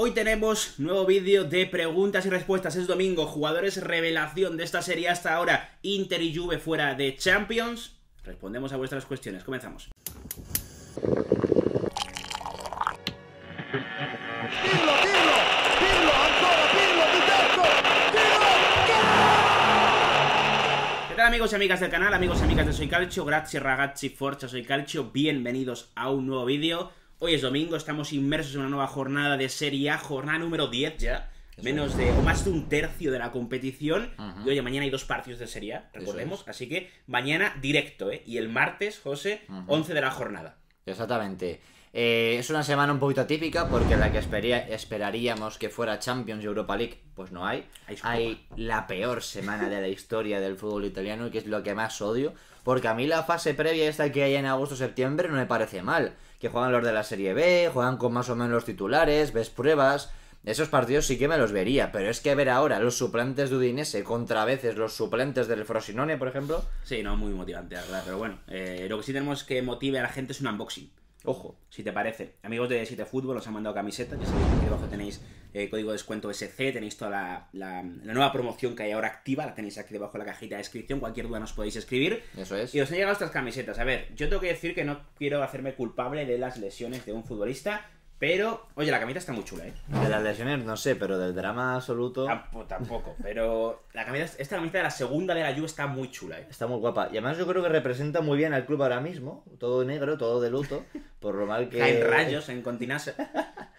Hoy tenemos nuevo vídeo de preguntas y respuestas. Es domingo, jugadores revelación de esta serie hasta ahora. Inter y Juve fuera de Champions. Respondemos a vuestras cuestiones. Comenzamos. ¿Qué tal amigos y amigas del canal, amigos y amigas de Soy Calcio, grazie ragazzi, forza Soy Calcio, bienvenidos a un nuevo vídeo Hoy es domingo, estamos inmersos en una nueva jornada de Serie A, jornada número 10 ya. menos de, o más de un tercio de la competición. Y oye, mañana hay dos partidos de Serie A, recordemos. Así que mañana directo, ¿eh? Y el martes, José, 11 de la jornada. Exactamente. Eh, es una semana un poquito atípica porque la que esperaríamos que fuera Champions Europa League, pues no hay. Hay la peor semana de la historia del fútbol italiano que es lo que más odio. Porque a mí la fase previa esta que hay en agosto-septiembre no me parece mal que juegan los de la Serie B, juegan con más o menos los titulares, ves pruebas. Esos partidos sí que me los vería, pero es que ver ahora los suplentes de Udinese contra a veces los suplentes del Frosinone, por ejemplo. Sí, no, muy motivante, la verdad. Pero bueno, eh, lo que sí tenemos que motive a la gente es un unboxing. Ojo, si te parece. Amigos de 7 Fútbol, os han mandado camisetas. Ya sabéis que aquí debajo tenéis el eh, código de descuento SC, tenéis toda la, nueva promoción que hay ahora activa, la tenéis aquí debajo en la cajita de descripción. Cualquier duda nos podéis escribir. Eso es. Y os han llegado estas camisetas. A ver, yo tengo que decir que no quiero hacerme culpable de las lesiones de un futbolista. Pero, oye, la camiseta está muy chula, ¿eh? De las lesiones no sé, pero del drama absoluto. tampoco, pero la esta camiseta de la segunda de la Juve está muy chula, ¿eh? Está muy guapa. Y además yo creo que representa muy bien al club ahora mismo. Todo negro, todo de luto. Por lo mal que. Caen rayos en continuación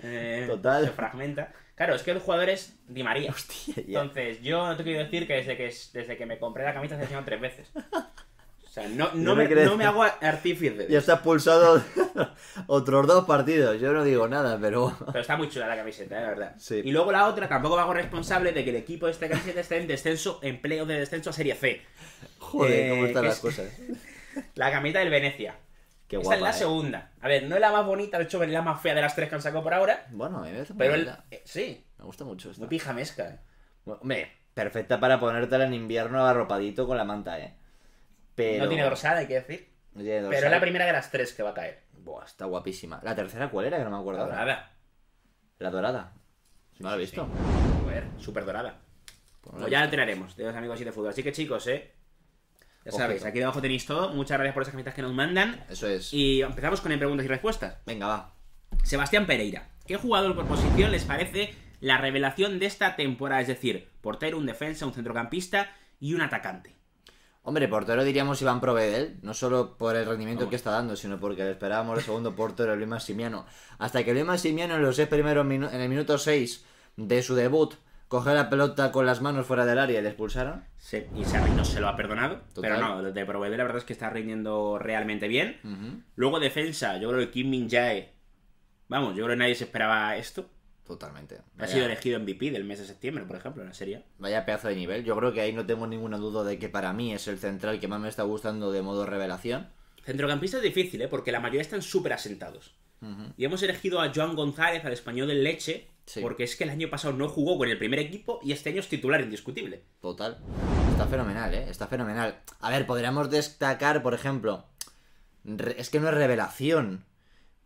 eh, Total. Se fragmenta. Claro, es que el jugador es Di María. Hostia, ya. Entonces, yo no te quiero decir que desde que, desde que me compré la camisa se ha hecho tres veces. O sea, no, me, hago artífice. Ya está pulsado otros dos partidos. Yo no digo nada, pero. Pero está muy chula la camiseta, eh, la verdad. Sí. Y luego la otra, tampoco me hago responsable de que el equipo de esta camiseta esté en descenso, empleo de descenso a Serie C. Joder, cómo eh, están las cosas. la camiseta del Venecia. Qué es la eh. segunda. A ver, no es la más bonita, de hecho es la más fea de las tres que han sacado por ahora. Bueno, a mí me Pero eh, sí. Me gusta mucho esta. no pijamesca, eh. hombre, perfecta para ponértela en invierno arropadito con la manta, eh. Pero... No tiene dorsada, hay que decir. Pero es la primera de las tres que va a caer. Buah, está guapísima. ¿La tercera cuál era? Que no me acuerdo. La dorada. Ahora. La dorada. ¿No la he visto? Joder, súper dorada. Pues, pues ya la entrenaremos, de los amigos así de fútbol. Así que chicos, eh. Ya sabéis, aquí debajo tenéis todo. Muchas gracias por esas camisetas que nos mandan. Eso es. Y empezamos con el preguntas y respuestas. Venga, va. Sebastián Pereira. ¿Qué jugador por posición les parece la revelación de esta temporada? Es decir, portero, un defensa, un centrocampista y un atacante. Hombre, portero diríamos Iván Provedel, no solo por el rendimiento que está dando, sino porque le esperábamos el segundo portero, Luis Massimiano. Hasta que Luis Massimiano en los seis en el minuto 6 de su debut cogió la pelota con las manos fuera del área y le expulsaron. y no se lo ha perdonado. Pero no, de proveedor la verdad es que está rindiendo realmente bien. Luego defensa, yo creo que Kim Min Jae. Vamos, yo creo que nadie se esperaba esto. Totalmente. Ha sido elegido MVP del mes de septiembre, por ejemplo, en la serie. Vaya pedazo de nivel. Yo creo que ahí no tengo ninguna duda de que para mí es el central que más me está gustando de modo revelación. Centrocampista es difícil, ¿eh? Porque la mayoría están súper asentados. Y hemos elegido a Joan González, al español del Leche, porque es que el año pasado no jugó con el primer equipo y este año es titular indiscutible. Total. Está fenomenal, ¿eh? Está fenomenal. A ver, podríamos destacar, por ejemplo, es que no es revelación.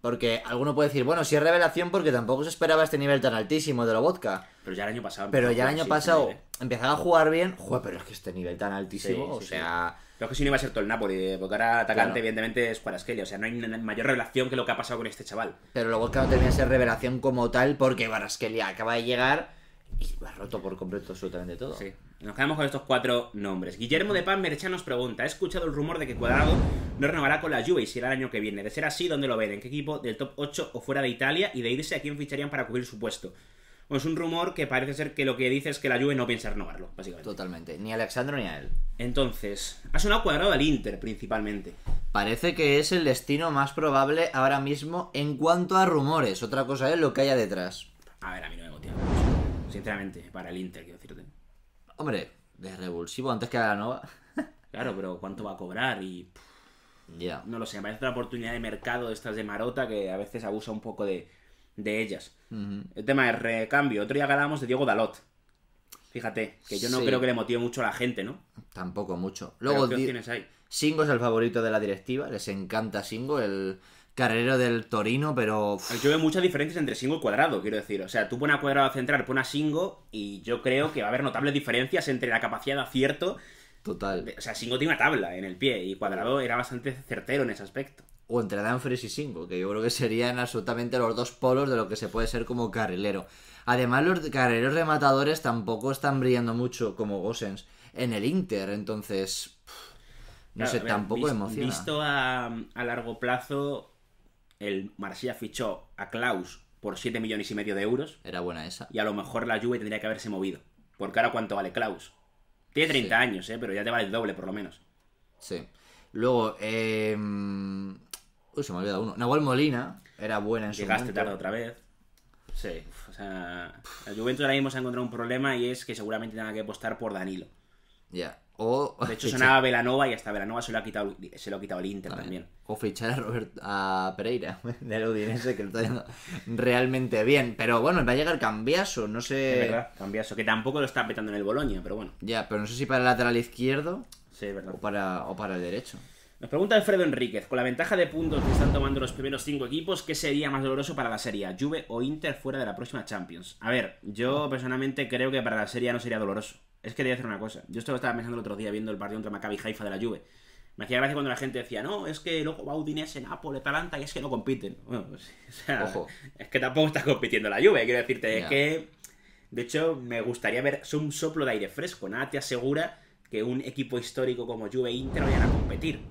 Porque alguno puede decir, bueno, sí es revelación porque tampoco se esperaba este nivel tan altísimo de la vodka. Pero ya el año pasado. Pero ya el año pasado empezaba a jugar bien. Joder, pero es que este nivel tan altísimo, o sea, Creo que si no iba a ser todo el Napoli, porque ahora atacante, evidentemente, es Cuarasqueli. O sea, no hay mayor revelación que lo que ha pasado con este chaval. Pero luego, que no tenía ser revelación como tal, porque Barasquelia acaba de llegar y lo ha roto por completo absolutamente todo. Sí. Nos quedamos con estos cuatro nombres. Guillermo de Pan Merchan nos pregunta: He escuchado el rumor de que Cuadrado no renovará con la Juve y será el año que viene. De ser así, ¿dónde lo ven? ¿En qué equipo del top 8 o fuera de Italia? Y de irse, ¿a quién ficharían para cubrir su puesto? es un rumor que parece ser que lo que dice es que la Juve no piensa renovarlo, básicamente. Totalmente, ni a Alexandro ni a él. Entonces, ha sonado cuadrado al Inter principalmente. Parece que es el destino más probable ahora mismo en cuanto a rumores. Otra cosa es lo que haya detrás. A ver, a mí no me motiva Sinceramente, para el Inter, quiero decirte. Hombre, de revulsivo antes que a la Nova. claro, pero ¿cuánto va a cobrar? Y. Ya. No lo sé, me parece otra oportunidad de mercado estas de Marota que a veces abusa un poco de de ellas. El tema de recambio. Otro día hablamos de Diego Dalot. Fíjate, que yo no creo que le motive mucho a la gente, ¿no? Tampoco mucho. Luego, ¿qué tienes ahí? Singo es el favorito de la directiva, les encanta Singo, el carrero del Torino, pero... Yo veo muchas diferencias entre Singo y Cuadrado, quiero decir. O sea, tú pones a Cuadrado a central, pones a Singo, y yo creo que va a haber notables diferencias entre la capacidad de acierto... Total. O sea, Singo tiene una tabla en el pie, y Cuadrado era bastante certero en ese aspecto o entre Danfries y Singo, que yo creo que serían absolutamente los dos polos de lo que se puede ser como carrilero. Además, los carrileros rematadores tampoco están brillando mucho como Gosens en el Inter, entonces. no sé, tampoco hemos emociona. Visto a, largo plazo, el Marsella fichó a Klaus por 7 millones y medio de euros. Era buena esa. Y a lo mejor la Juve tendría que haberse movido. Porque ahora, ¿cuánto vale Klaus? Tiene 30 años, ¿eh? pero ya te vale el doble, por lo menos. Sí. Luego, eh, Uy, se me ha olvidado uno. Nahuel Molina era buena en su Llegaste tarde otra vez. Sí. o sea, el Juventus ahora mismo se ha encontrado un problema y es que seguramente tenga que apostar por Danilo. Ya. O, De hecho, sonaba Velanova y hasta Velanova se lo ha quitado, se lo ha quitado el Inter también. o fichar a, Robert, a Pereira del Udinese, que lo está haciendo realmente bien. Pero bueno, va a llegar Cambiaso, no sé. Es Cambiaso, que tampoco lo está petando en el Boloña, pero bueno. Ya, pero no sé si para el lateral izquierdo Sí, verdad. o para, o para el derecho. Nos pregunta Alfredo Enríquez, con la ventaja de puntos que están tomando los primeros cinco equipos, ¿qué sería más doloroso para la Serie A, Juve o Inter fuera de la próxima Champions? A ver, yo ah. personalmente creo que para la Serie A no sería doloroso. Es que te voy a decir una cosa. Yo esto lo estaba pensando el otro día viendo el partido entre Maccabi Haifa de la Juve. Me hacía gracia cuando la gente decía, no, es que luego va Udinese, Napoli, Atalanta y es que no compiten. Bueno, pues, o sea, es que tampoco está compitiendo la Juve, quiero decirte. Es que, de hecho, me gustaría ver es un soplo de aire fresco. Nada te asegura que un equipo histórico como Juve e Inter vayan a competir.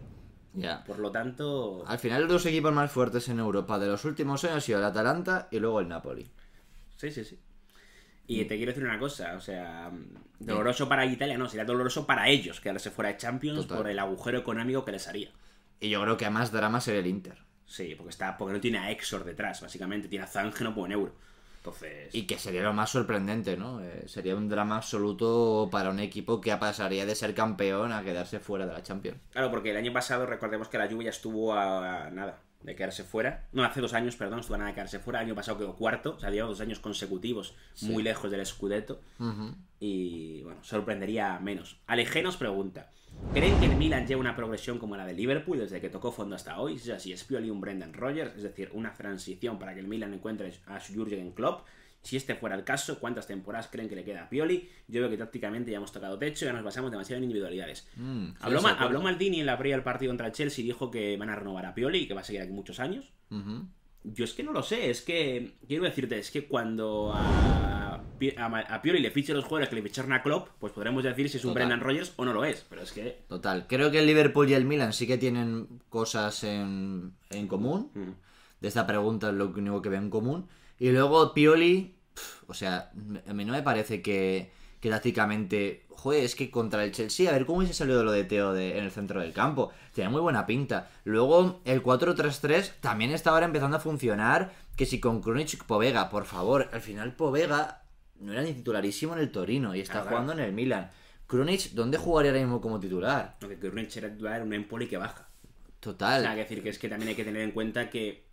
Por lo tanto. Al final, los dos equipos más fuertes en Europa de los últimos años han sido el Atalanta y luego el Napoli. Sí, sí, sí. Y mm. te quiero decir una cosa, o sea, doloroso para Italia, no, sería doloroso para ellos que ahora se fuera de Champions por el agujero económico que les haría. Y yo creo que a más drama sería el Inter. Sí, porque está, porque no tiene a Exor detrás, básicamente, tiene a Zangeno por un euro. Y que sería lo más sorprendente, ¿no? Eh, sería un drama absoluto para un equipo que pasaría de ser campeón a quedarse fuera de la Champions. Claro, porque el año pasado recordemos que la lluvia estuvo a nada, de quedarse fuera. No, hace dos años, perdón, estuvo nada de quedarse fuera. año pasado quedó cuarto, o sea, lleva dos años consecutivos muy lejos del Scudetto. Y bueno, sorprendería menos. Alejé nos pregunta: ¿Creen que el Milan lleva una progresión como la de Liverpool desde que tocó fondo hasta hoy? Si es así, un Brendan Rogers, es decir, una transición para que el Milan encuentre a su Jurgen Klopp. Si este fuera el caso, ¿cuántas temporadas creen que le queda a Pioli? Yo veo que tácticamente ya hemos tocado techo, ya nos basamos demasiado en individualidades. Mm, habló, Maldini en la previa del partido contra el Chelsea y dijo que van a renovar a Pioli y que va a seguir aquí muchos años. Yo es que no lo sé, es que quiero decirte, es que cuando a, Pioli le fiche los jugadores que le ficharon a Klopp, pues podremos decir si es un Brendan Rogers o no lo es, pero es que... Total, creo que el Liverpool y el Milan sí que tienen cosas en, común. De esta pregunta es lo único que veo en común. Y luego Pioli, o sea, a mí no me parece que, que tácticamente, joder, es que contra el Chelsea, a ver cómo hubiese salido lo de Teo de, en el centro del campo. Tiene muy buena pinta. Luego, el 4-3-3 también está ahora empezando a funcionar. Que si con Krunic Povega, por favor, al final Povega no era ni titularísimo en el Torino y está jugando en el Milan. Krunic, ¿dónde jugaría ahora mismo como titular? Porque que era titular en un Empoli que baja. Total. O sea, que decir que es que también hay que tener en cuenta que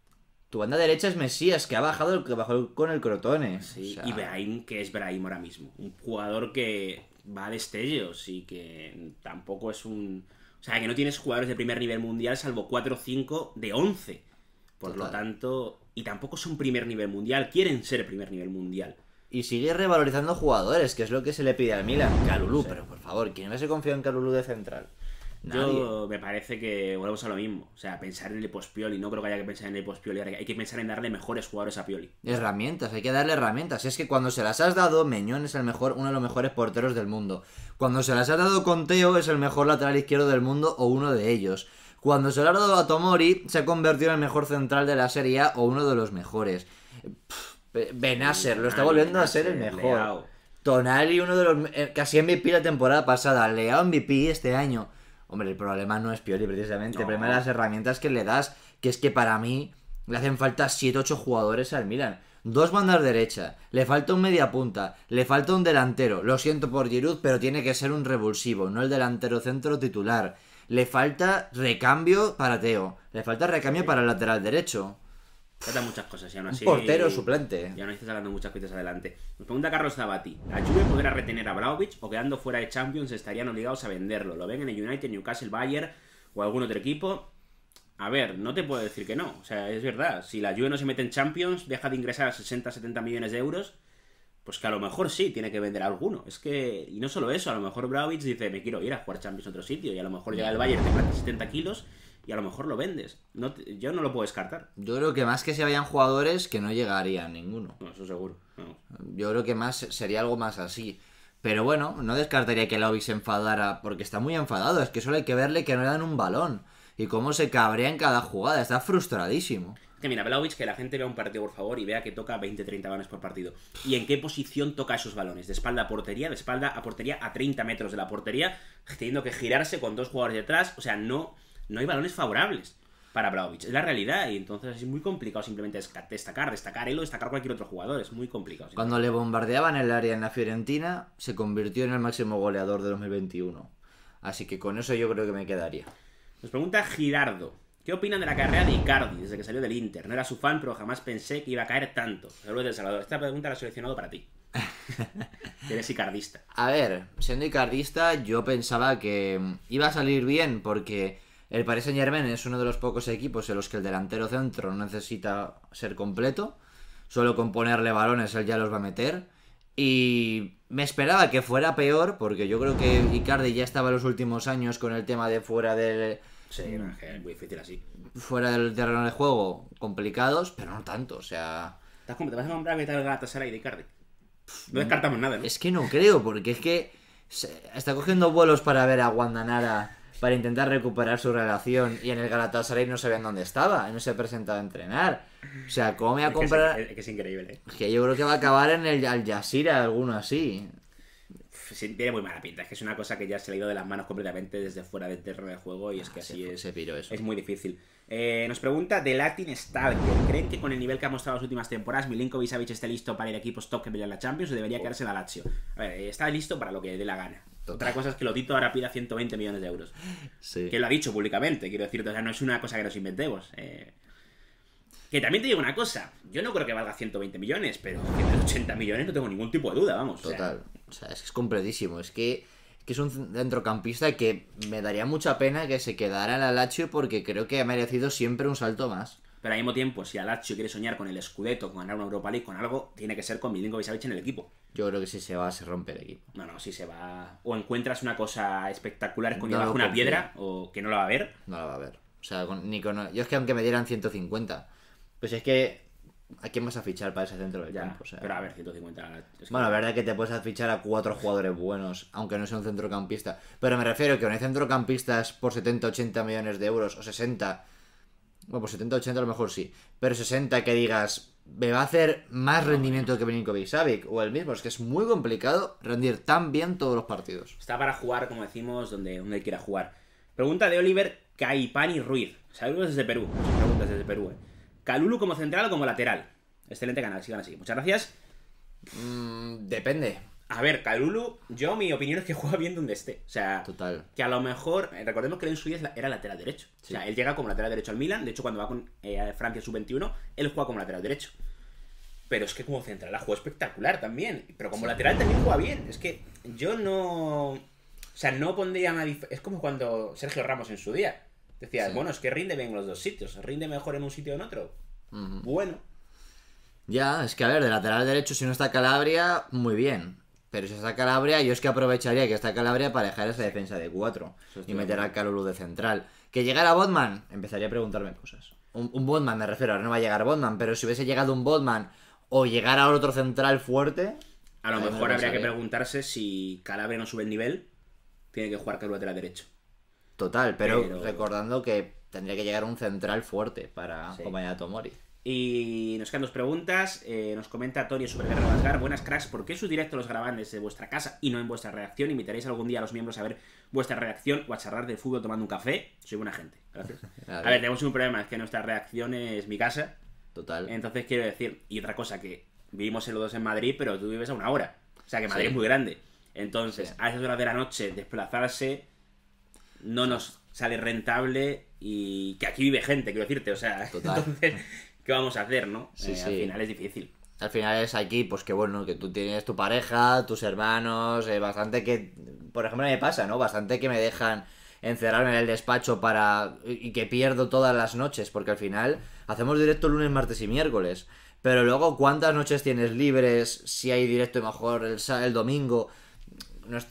tu banda derecha es Mesías, que ha bajado el, que bajó con el Crotones. y Brahim, que es Brahim ahora mismo. Un jugador que va a destellos y que tampoco es un... O sea, que no tienes jugadores de primer nivel mundial salvo 4 o 5 de 11. Por lo tanto... Y tampoco son primer nivel mundial, quieren ser primer nivel mundial. Y sigue revalorizando jugadores, que es lo que se le pide al Milan. Calulú, pero por favor, ¿quién no se confía en Calulú de central? No, Yo me parece que volvemos a lo mismo. O sea, pensar en el post-Pioli, no creo que haya que pensar en el post-Pioli. Hay que pensar en darle mejores jugadores a Pioli. Herramientas, hay que darle herramientas. Es que cuando se las has dado, Meñón es el mejor, uno de los mejores porteros del mundo. Cuando se las has dado Conteo, es el mejor lateral izquierdo del mundo o uno de ellos. Cuando se lo ha dado a Tomori, se ha convertido en el mejor central de la Serie A o uno de los mejores. Benasser, lo está volviendo a ser el mejor. Tonali, uno de los. Eh, casi MVP la temporada pasada. Leao MVP este año. Hombre, el problema no es Pioli precisamente, el problema es las herramientas que le das, que es que para mí le hacen falta 7-8 jugadores al Milan. Dos bandas derecha, le falta un media punta, le falta un delantero. Lo siento por Giroud, pero tiene que ser un revulsivo, no el delantero centro titular. Le falta recambio para Teo, le falta recambio para el lateral derecho. Trata muchas cosas ya no así. portero suplente. Ya no está sacando muchas cosas adelante. Nos pregunta Carlos Zabati: ¿La Juve podrá retener a Vlaovic o quedando fuera de Champions estarían obligados a venderlo? ¿Lo ven en el United, Newcastle, Bayern o algún otro equipo? A ver, no te puedo decir que no. O sea, es verdad. Si la Juve no se mete en Champions, deja de ingresar a 60, 70 millones de euros, pues que a lo mejor sí, tiene que vender a alguno. Es que, y no solo eso, a lo mejor Braovic dice, me quiero ir a jugar Champions en otro sitio, y a lo mejor llega el Bayern, te 70 kilos, y a lo mejor lo vendes. No yo no lo puedo descartar. Yo creo que más que se vayan jugadores que no llegaría ninguno. eso seguro. Yo creo que más sería algo más así. Pero bueno, no descartaría que Lovic se enfadara porque está muy enfadado. Es que solo hay que verle que no le dan un balón. Y cómo se cabrea en cada jugada. Está frustradísimo. Que mira, Belovich que la gente vea un partido, por favor, y vea que toca 20-30 balones por partido. ¿Y en qué posición toca esos balones? ¿De espalda a portería? ¿De espalda a portería a 30 metros de la portería? Teniendo que girarse con dos jugadores detrás. O sea, no no hay balones favorables para Braovic. Es la realidad y entonces es muy complicado simplemente destacar, destacar él o destacar cualquier otro jugador. Es muy complicado. Cuando le bombardeaban el área en la Fiorentina, se convirtió en el máximo goleador de 2021. Así que con eso yo creo que me quedaría. Nos pregunta Girardo. ¿Qué opinan de la carrera de Icardi desde que salió del Inter? No era su fan, pero jamás pensé que iba a caer tanto. Saludos del Salvador. Esta pregunta la he seleccionado para ti. Eres icardista. A ver, siendo icardista, yo pensaba que iba a salir bien porque el Paris Saint Germain es uno de los pocos equipos en los que el delantero centro no necesita ser completo. Solo con ponerle balones él ya los va a meter. Y me esperaba que fuera peor, porque yo creo que Icardi ya estaba en los últimos años con el tema de fuera del. Sí, no, es muy difícil así. Fuera del terreno de juego, complicados, pero no tanto, o sea. ¿Te vas a nombrar mitad de y de Icardi? No mm, descartamos nada, ¿no? Es que no creo, porque es que. Está cogiendo vuelos para ver a Guandanara para intentar recuperar su relación y en el Galatasaray no sabían dónde estaba, no se ha presentado a entrenar. O sea, ¿cómo me ha comprado Es que es, increíble. Eh. que yo creo que va a acabar en el Al Jazeera, alguno así. tiene muy mala pinta, es que es una cosa que ya se le ha ido de las manos completamente desde fuera del terreno de juego y ah, es que así es, piro eso. es muy difícil. Eh, nos pregunta de Latin Stalker, ¿creen que con el nivel que ha mostrado las últimas temporadas Milinkovic Savic está listo para ir a equipos top que a la Champions o debería quedarse en la Lazio? A ver, eh, está listo para lo que dé la gana. Otra cosa es que lo Lotito ahora pida 120 millones de euros. Sí. Que lo ha dicho públicamente, quiero decirte. O sea, no es una cosa que nos inventemos. Eh. Que también te digo una cosa. Yo no creo que valga 120 millones, pero 80 millones no tengo ningún tipo de duda, vamos. Total. O sea, es, completísimo. Es que, es un centrocampista que me daría mucha pena que se quedara en la porque creo que ha merecido siempre un salto más. Pero al mismo tiempo, si Alacho quiere soñar con el Scudetto, con ganar una Europa League, con algo, tiene que ser con Milinkovic Savic en el equipo. Yo creo que si se va, se rompe el equipo. No, no, si se va. O encuentras una cosa espectacular con no bajo una piedra, o que no la va a ver. No la va a ver. O sea, ni con. Yo es que aunque me dieran 150, pues es que ¿A quién vas a fichar para ese centro del campo? pero a ver, 150. Bueno, la verdad es que te puedes fichar a cuatro jugadores buenos, aunque no sea un centrocampista. Pero me refiero que un centrocampista centrocampistas por 70, 80 millones de euros o 60 bueno, pues 70, 80 a lo mejor sí. Pero 60 que digas, me va a hacer más rendimiento que Beninkovic Savic o el mismo. Es que es muy complicado rendir tan bien todos los partidos. Está para jugar, como decimos, donde, él quiera jugar. Pregunta de Oliver Caipani Ruiz. Saludos desde Perú. Preguntas desde Perú. Calulu eh. como central o como lateral. Excelente canal, sigan así. Muchas gracias. Mm, depende. A ver, Calulu, yo mi opinión es que juega bien donde esté. O sea, que a lo mejor, eh, recordemos que él en su día era lateral derecho. O sea, él llega como lateral derecho al Milan. De hecho, cuando va con eh, Francia sub-21, él juega como lateral derecho. Pero es que como central la juega espectacular también. Pero como lateral también juega bien. Es que yo no. O sea, no pondría más... Es como cuando Sergio Ramos en su día. Decía, bueno, es que rinde bien en los dos sitios. Rinde mejor en un sitio o en otro. Bueno. Ya, es que a ver, de lateral derecho, si no está Calabria, muy bien. Pero si está Calabria, yo es que aprovecharía que está Calabria para dejar esa defensa de 4 y meter a Calulu de central. Que llegara Botman, empezaría a preguntarme cosas. Un, Botman me refiero, ahora no va a llegar Botman, pero si hubiese llegado un Botman o llegara otro central fuerte. A lo mejor habría que preguntarse si Calabria no sube el nivel, tiene que jugar Calulu la derecho. Total, pero, recordando que tendría que llegar un central fuerte para acompañar Tomori. Y nos quedan dos preguntas. Eh, nos comenta Tony sobre Guerra Buenas cracks, ¿por qué sus directos los graban desde vuestra casa y no en vuestra reacción? ¿Invitaréis algún día a los miembros a ver vuestra reacción, o a charlar de fútbol tomando un café? Soy buena gente. Gracias. a, ver. tenemos un problema, es que nuestra reacción es mi casa. Total. Entonces quiero decir, y otra cosa, que vivimos en los dos en Madrid, pero tú vives a una hora. O sea que Madrid es muy grande. Entonces, a esas horas de la noche, desplazarse no nos sale rentable y que aquí vive gente, quiero decirte. O sea, Total. entonces ¿qué vamos a hacer, no? Sí, eh, Al final es difícil. Al final es aquí, pues que bueno, que tú tienes tu pareja, tus hermanos, eh, bastante que, por ejemplo, me pasa, ¿no? Bastante que me dejan encerrarme en el despacho para... y que pierdo todas las noches, porque al final hacemos directo lunes, martes y miércoles. Pero luego, ¿cuántas noches tienes libres si hay directo mejor el, domingo?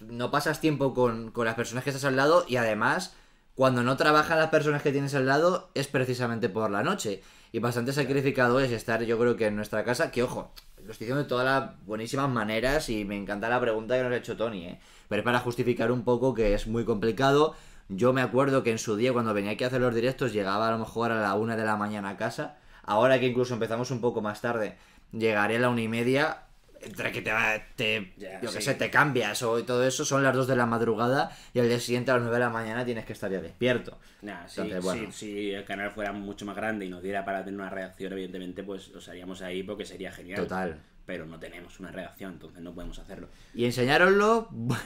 No, pasas tiempo con, con las personas que estás al lado y además, cuando no trabajan las personas que tienes al lado es precisamente por la noche y bastante sacrificado es estar, yo creo que en nuestra casa, que ojo, lo estoy diciendo de todas las buenísimas maneras y me encanta la pregunta que nos ha hecho Tony, ¿eh? pero es para justificar un poco que es muy complicado. Yo me acuerdo que en su día, cuando venía aquí a hacer los directos, llegaba a lo mejor a la una de la mañana a casa. Ahora que incluso empezamos un poco más tarde, llegaré a la una y media entre que te, va, te que sé, te cambias o y todo eso, son las 2 de la madrugada y al día siguiente a las 9 de la mañana tienes que estar ya despierto. si el canal fuera mucho más grande y nos diera para tener una reacción evidentemente, pues lo haríamos ahí porque sería genial. Total pero no tenemos una reacción entonces no podemos hacerlo. Y enseñároslo, bueno,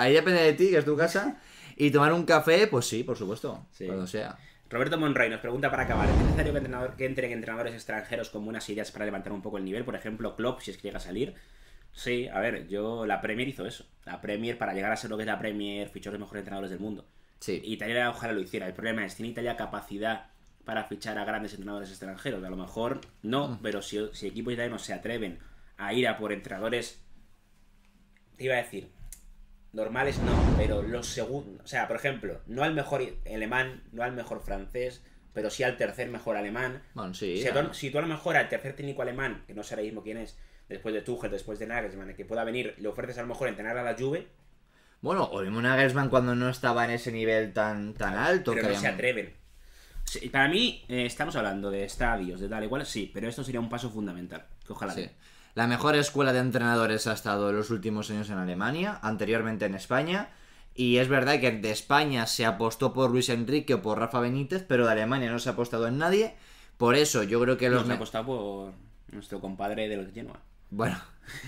ahí depende de ti, que es tu casa, y tomar un café, pues sí, por supuesto, cuando sea. Roberto Monroy nos pregunta para acabar, ¿es necesario que, que entren entrenadores extranjeros con buenas ideas para levantar un poco el nivel? Por ejemplo, Klopp, si es que llega a salir. Sí, a ver, yo la Premier hizo eso. La Premier, para llegar a ser lo que es la Premier, fichó a los mejores entrenadores del mundo. Sí. Italia ojalá lo hiciera. El problema es, ¿tiene Italia capacidad para fichar a grandes entrenadores extranjeros? A lo mejor no, mm. pero si, si equipos italianos se atreven a ir a por entrenadores... Te iba a decir, normales no, pero los segundos, o sea, por ejemplo, no al mejor alemán, no al mejor francés, pero sí al tercer mejor alemán. si, tú, a lo mejor al tercer técnico alemán, que no sé ahora mismo quién es, después de Tuchel, después de Nagelsmann, que pueda venir, le ofreces a lo mejor entrenar a la Juve. Bueno, o mismo Nagelsmann cuando no estaba en ese nivel tan, tan alto. Pero no se atreven. para mí, eh, estamos hablando de estadios, de tal y cual, sí, pero esto sería un paso fundamental, ojalá sí. La mejor escuela de entrenadores ha estado en los últimos años en Alemania, anteriormente en España. Y es verdad que de España se apostó por Luis Enrique o por Rafa Benítez, pero de Alemania no se ha apostado en nadie. Por eso yo creo que los. se ha apostado por nuestro compadre de los Genoa. Bueno.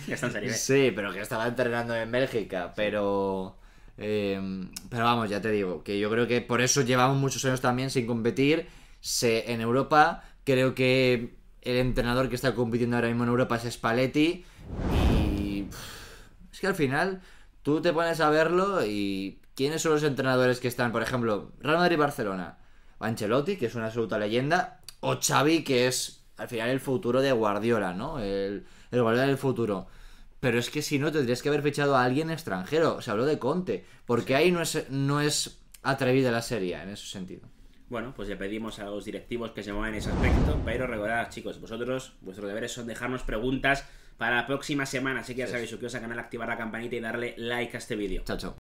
que Sí, pero que estaba entrenando en Bélgica. Pero. Eh, pero vamos, ya te digo, que yo creo que por eso llevamos muchos años también sin competir. en Europa creo que el entrenador que está compitiendo ahora mismo en Europa es Spalletti. Y. Es que al final tú te pones a verlo y. ¿Quiénes son los entrenadores que están, por ejemplo, Real Madrid-Barcelona? Ancelotti, que es una absoluta leyenda, o Xavi, que es al final el futuro de Guardiola, ¿no? El, el del futuro. Pero es que si no, tendrías que haber fichado a alguien extranjero. Se habló de Conte. Porque ahí no es, no es atrevida la serie en ese sentido. Bueno, pues le pedimos a los directivos que se muevan en ese aspecto. Pero recordad, chicos, vosotros, vuestros deberes son dejarnos preguntas para la próxima semana. Así que ya sabéis, suscribiros al canal, activar la campanita y darle like a este vídeo. Chao, chao.